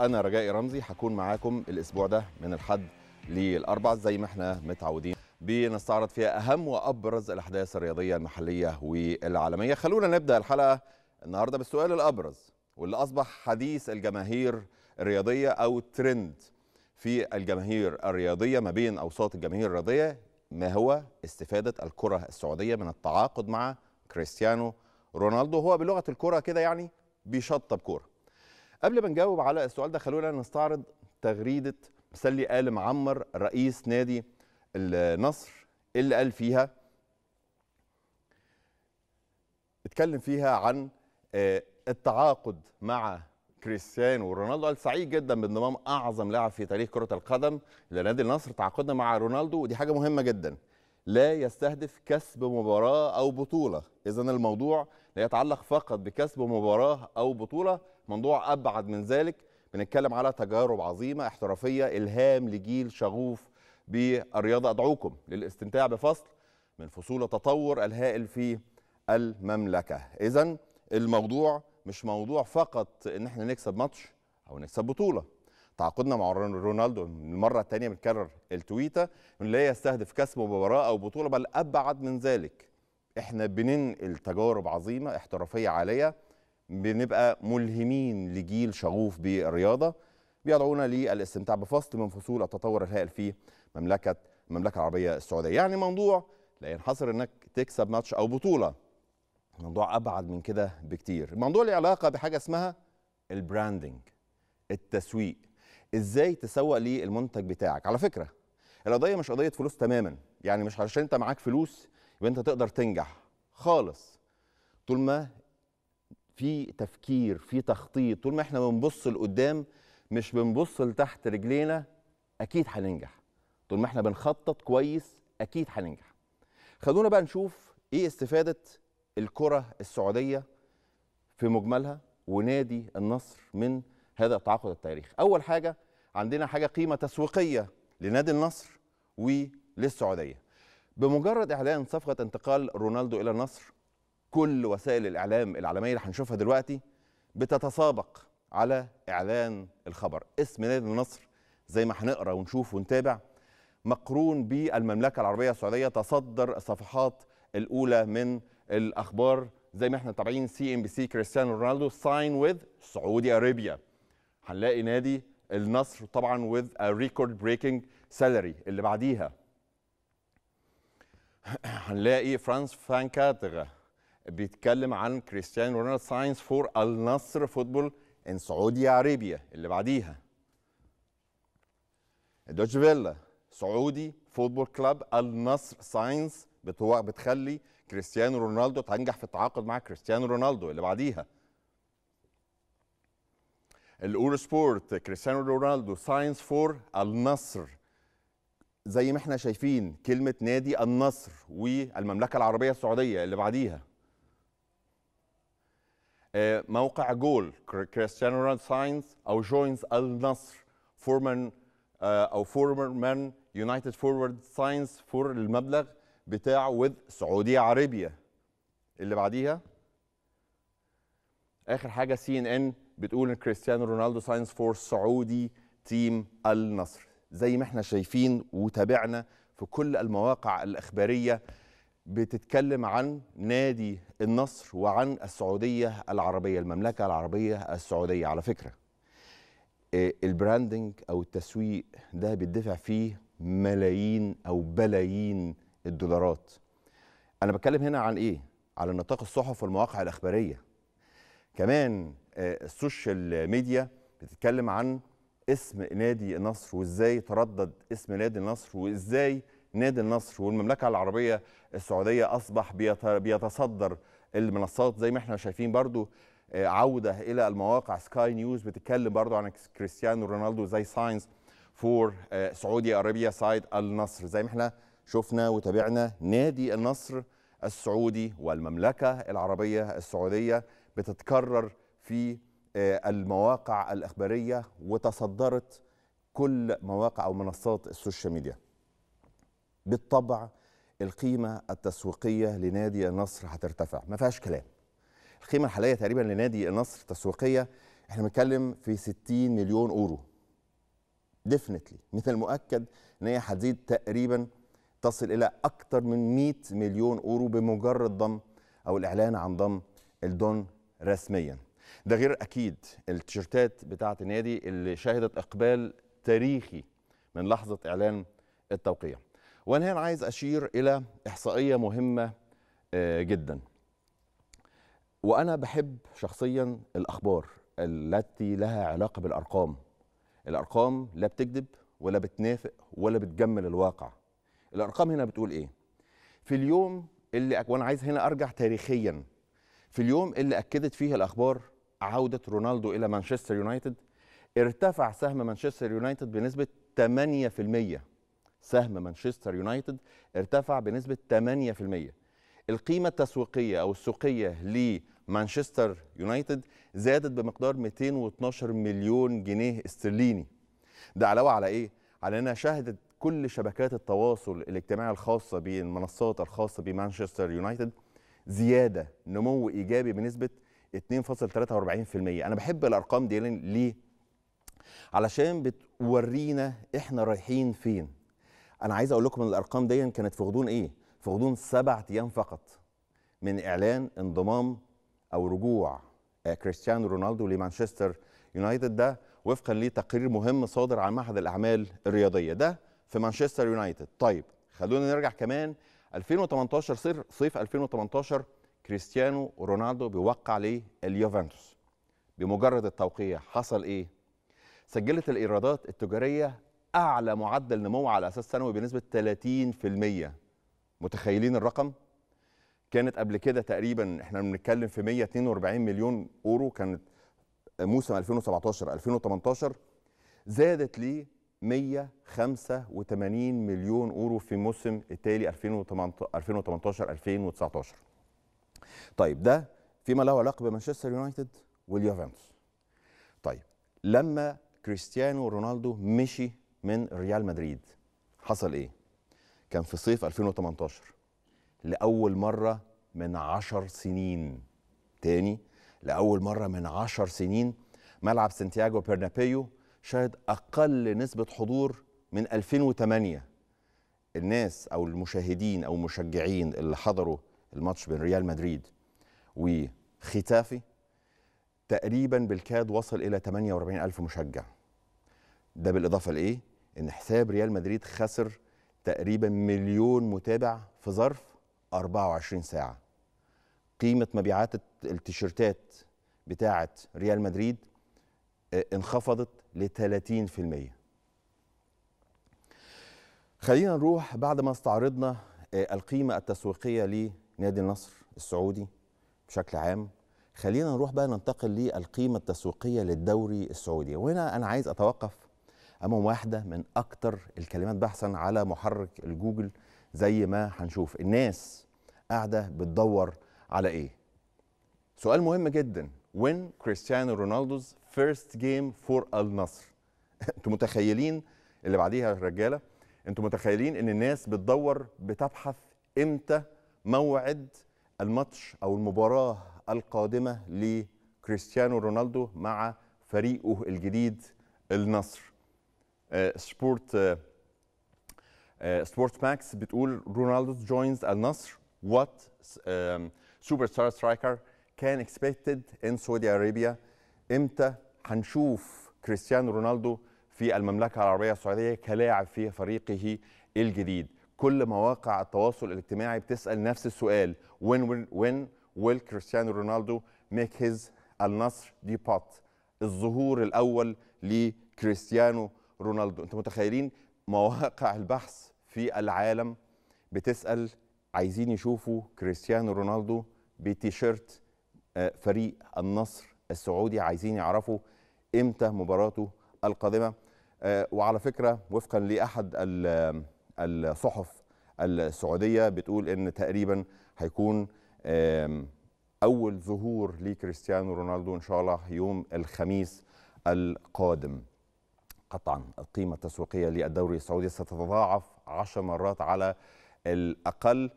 انا رجائي رمزي هكون معاكم الاسبوع ده من الحد للاربع زي ما احنا متعودين بنستعرض فيها اهم وابرز الاحداث الرياضيه المحليه والعالميه خلونا نبدا الحلقه النهارده بالسؤال الابرز واللي اصبح حديث الجماهير الرياضيه او ترند في الجماهير الرياضيه ما بين اوساط الجماهير الرياضيه ما هو استفاده الكره السعوديه من التعاقد مع كريستيانو رونالدو هو بلغه الكره كده يعني بيشطب كوره قبل ما نجاوب على السؤال ده خلونا نستعرض تغريده مسلي آل معمر رئيس نادي النصر اللي قال فيها اتكلم فيها عن آه، التعاقد مع كريستيانو رونالدو قال سعيد جدا بانضمام اعظم لاعب في تاريخ كره القدم لنادي النصر تعاقدنا مع رونالدو ودي حاجه مهمه جدا لا يستهدف كسب مباراه او بطوله اذا الموضوع لا يتعلق فقط بكسب مباراه او بطوله موضوع ابعد من ذلك بنتكلم على تجارب عظيمه احترافيه الهام لجيل شغوف بالرياضه ادعوكم للاستمتاع بفصل من فصول التطور الهائل في المملكه اذا الموضوع مش موضوع فقط ان احنا نكسب ماتش او نكسب بطوله تعاقدنا مع رونالدو المره الثانيه بنكرر التويته لا يستهدف كسب مباراه او بطوله بل ابعد من ذلك احنا بننقل تجارب عظيمه احترافيه عاليه بنبقى ملهمين لجيل شغوف بالرياضه بيدعونا للاستمتاع بفصل من فصول التطور الهائل في مملكه المملكه العربيه السعوديه يعني موضوع لا ينحصر انك تكسب ماتش او بطوله موضوع ابعد من كده بكتير الموضوع له علاقه بحاجه اسمها البراندنج التسويق ازاي تسوق للمنتج بتاعك على فكره القضيه مش قضيه فلوس تماما يعني مش علشان انت معاك فلوس انت تقدر تنجح خالص طول ما في تفكير في تخطيط طول ما احنا بنبص لقدام مش بنبص لتحت رجلينا اكيد هننجح طول ما احنا بنخطط كويس اكيد هننجح خلونا بقى نشوف ايه استفاده الكره السعوديه في مجملها ونادي النصر من هذا التعاقد التاريخي اول حاجه عندنا حاجه قيمه تسويقيه لنادي النصر وللسعوديه بمجرد اعلان صفقه انتقال رونالدو الى النصر كل وسائل الاعلام العالميه اللي هنشوفها دلوقتي بتتسابق على اعلان الخبر اسم نادي النصر زي ما هنقرا ونشوف ونتابع مقرون بالمملكه العربيه السعوديه تصدر الصفحات الاولى من الاخبار زي ما احنا طابعين سي ام بي سي كريستيانو رونالدو ساين وذ سعودي اريبيا هنلاقي نادي النصر طبعا وذ ريكورد بريكنج سالري اللي بعديها هنلاقي فرانس فانكاتغا بيتكلم عن كريستيانو رونالدو ساينس فور النصر فوتبول ان سعودي عربيا اللي بعديها دوتش فيلا سعودي فوتبول كلاب النصر ساينس بتخلي كريستيانو رونالدو تنجح في التعاقد مع كريستيانو رونالدو اللي بعديها الاور سبورت كريستيانو رونالدو ساينس فور النصر زي ما احنا شايفين كلمة نادي النصر والمملكة العربية السعودية اللي بعديها آه، موقع جول كريستيانو ساينز أو جوينز النصر فورمان آه، أو فورمان يونايتد فورورد ساينز فور المبلغ بتاع وذ سعودية عربية اللي بعديها آخر حاجة سي إن إن بتقول إن كريستيانو رونالدو ساينز فور سعودي تيم النصر زي ما احنا شايفين وتابعنا في كل المواقع الإخبارية بتتكلم عن نادي النصر وعن السعودية العربية المملكة العربية السعودية على فكرة آه، البراندنج أو التسويق ده بيدفع فيه ملايين أو بلايين الدولارات أنا بتكلم هنا عن إيه؟ على نطاق الصحف والمواقع الإخبارية كمان آه، السوشيال ميديا بتتكلم عن اسم نادي النصر وازاي تردد اسم نادي النصر وازاي نادي النصر والمملكه العربيه السعوديه اصبح بيتصدر المنصات زي ما احنا شايفين برضو آه، عوده الى المواقع سكاي نيوز بتتكلم برضو عن كريستيانو رونالدو زي ساينز فور سعودي ارابيا سايد النصر زي ما احنا شفنا وتابعنا نادي النصر السعودي والمملكه العربيه السعوديه بتتكرر في آه، المواقع الاخباريه وتصدرت كل مواقع او منصات السوشيال ميديا. بالطبع القيمه التسويقيه لنادي النصر هترتفع، ما فيهاش كلام. القيمه الحاليه تقريبا لنادي النصر تسويقيه احنا بنتكلم في 60 مليون اورو. ديفنتلي من المؤكد ان هي هتزيد تقريبا تصل الى اكثر من 100 مليون اورو بمجرد ضم او الاعلان عن ضم الدون رسميا. ده غير اكيد التيشيرتات بتاعه النادي اللي شهدت اقبال تاريخي من لحظه اعلان التوقيع وانا هنا عايز اشير الى احصائيه مهمه آه، جدا وانا بحب شخصيا الاخبار التي لها علاقه بالارقام الارقام لا بتكذب ولا بتنافق ولا بتجمل الواقع الارقام هنا بتقول ايه في اليوم اللي وانا عايز هنا ارجع تاريخيا في اليوم اللي اكدت فيه الاخبار عودة رونالدو إلى مانشستر يونايتد ارتفع سهم مانشستر يونايتد بنسبة 8% سهم مانشستر يونايتد ارتفع بنسبة 8% القيمة التسويقية أو السوقية لمانشستر يونايتد زادت بمقدار 212 مليون جنيه استرليني ده علاوة على إيه؟ على أنها شهدت كل شبكات التواصل الاجتماعي الخاصة بالمنصات الخاصة بمانشستر يونايتد زيادة نمو إيجابي بنسبة 2.43% انا بحب الارقام دي ليه علشان بتورينا احنا رايحين فين انا عايز اقول لكم ان الارقام دي كانت في غضون ايه في غضون سبعة ايام فقط من اعلان انضمام او رجوع آه، كريستيانو رونالدو لمانشستر يونايتد ده وفقا لتقرير مهم صادر عن معهد الاعمال الرياضيه ده في مانشستر يونايتد طيب خلونا نرجع كمان 2018 صيف 2018 كريستيانو رونالدو بيوقع ليه اليوفنتوس بمجرد التوقيع حصل ايه سجلت الايرادات التجاريه اعلى معدل نمو على اساس سنوي بنسبه 30% متخيلين الرقم كانت قبل كده تقريبا احنا بنتكلم في 142 مليون اورو كانت موسم 2017 2018 زادت ل 185 مليون اورو في موسم التالي 2018 2019 طيب ده فيما له علاقه بمانشستر يونايتد واليوفنتوس طيب لما كريستيانو رونالدو مشي من ريال مدريد حصل ايه كان في صيف 2018 لاول مره من عشر سنين تاني لاول مره من عشر سنين ملعب سانتياغو برنابيو شهد اقل نسبه حضور من 2008 الناس او المشاهدين او المشجعين اللي حضروا الماتش بين ريال مدريد وختافي تقريبا بالكاد وصل الى 48 الف مشجع ده بالاضافه لايه ان حساب ريال مدريد خسر تقريبا مليون متابع في ظرف 24 ساعه قيمه مبيعات التيشيرتات بتاعه ريال مدريد آه، انخفضت ل 30% خلينا نروح بعد ما استعرضنا آه، القيمه التسويقيه نادي النصر السعودي بشكل عام خلينا نروح بقى ننتقل للقيمة التسويقية للدوري السعودي وهنا أنا عايز أتوقف أمام واحدة من أكتر الكلمات بحثا على محرك الجوجل زي ما هنشوف الناس قاعدة بتدور على إيه سؤال مهم جدا وين كريستيانو رونالدوز فيرست جيم فور النصر انتوا متخيلين اللي بعديها الرجاله انتوا متخيلين ان الناس بتدور بتبحث امتى موعد الماتش او المباراه القادمه لكريستيانو رونالدو مع فريقه الجديد النصر آه، سبورت آه، آه، سبورت ماكس بتقول رونالدو جوينز النصر وات سوبر ستار سترايكر كان اكسبكتد ان سعودي ارابيا امتى هنشوف كريستيانو رونالدو في المملكه العربيه السعوديه كلاعب في فريقه الجديد كل مواقع التواصل الاجتماعي بتسال نفس السؤال وين وين ويل كريستيانو رونالدو ميك هيز النصر دي بات الظهور الاول لكريستيانو رونالدو انتم متخيلين مواقع البحث في العالم بتسال عايزين يشوفوا كريستيانو رونالدو بتيشيرت آه، فريق النصر السعودي عايزين يعرفوا امتى مباراته القادمه آه، وعلى فكره وفقا لاحد الصحف السعوديه بتقول ان تقريبا هيكون اول ظهور لكريستيانو رونالدو ان شاء الله يوم الخميس القادم قطعا القيمه التسويقيه للدوري السعودي ستتضاعف 10 مرات على الاقل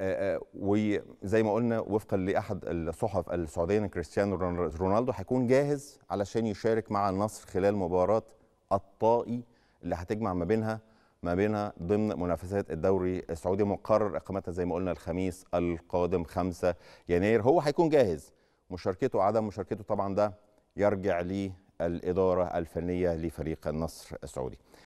آه، آه، وزي ما قلنا وفقا لاحد الصحف السعوديه كريستيانو رونالدو هيكون جاهز علشان يشارك مع النصر خلال مباراه الطائي اللي هتجمع ما بينها ما بينها ضمن منافسات الدوري السعودي مقرر اقامتها زي ما قلنا الخميس القادم 5 يناير هو هيكون جاهز مشاركته عدم مشاركته طبعا ده يرجع للاداره الفنيه لفريق النصر السعودي